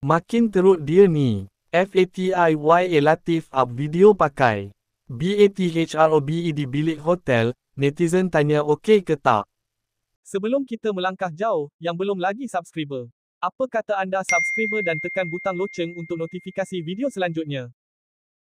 Makin teruk dia ni. FATIY Latif up video pakai. bathrobe di bilik hotel, netizen tanya okey ke tak? Sebelum kita melangkah jauh, yang belum lagi subscriber. Apa kata anda subscriber dan tekan butang loceng untuk notifikasi video selanjutnya?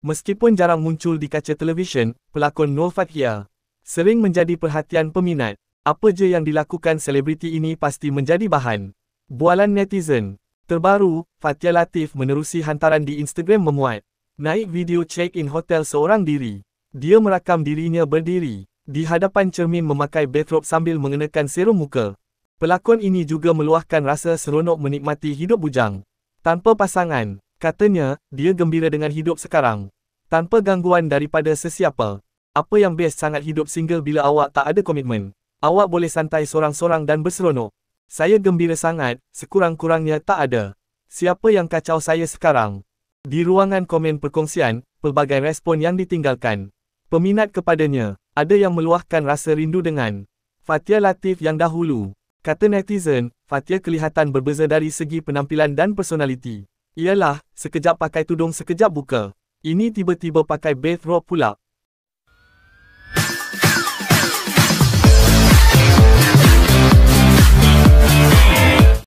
Meskipun jarang muncul di kaca televisyen, pelakon Nur Fathia sering menjadi perhatian peminat. Apa je yang dilakukan selebriti ini pasti menjadi bahan. Bualan netizen. Terbaru, Fatia Latif menerusi hantaran di Instagram memuat. Naik video check-in hotel seorang diri. Dia merakam dirinya berdiri. Di hadapan cermin memakai bathrobe sambil mengenakan serum muka. Pelakon ini juga meluahkan rasa seronok menikmati hidup bujang. Tanpa pasangan, katanya, dia gembira dengan hidup sekarang. Tanpa gangguan daripada sesiapa. Apa yang best sangat hidup single bila awak tak ada komitmen. Awak boleh santai sorang-sorang dan berseronok. Saya gembira sangat, sekurang-kurangnya tak ada. Siapa yang kacau saya sekarang? Di ruangan komen perkongsian, pelbagai respon yang ditinggalkan. Peminat kepadanya, ada yang meluahkan rasa rindu dengan Fatia Latif yang dahulu. Kata netizen, Fatia kelihatan berbeza dari segi penampilan dan personaliti. Ialah, sekejap pakai tudung sekejap buka. Ini tiba-tiba pakai bathrobe pula.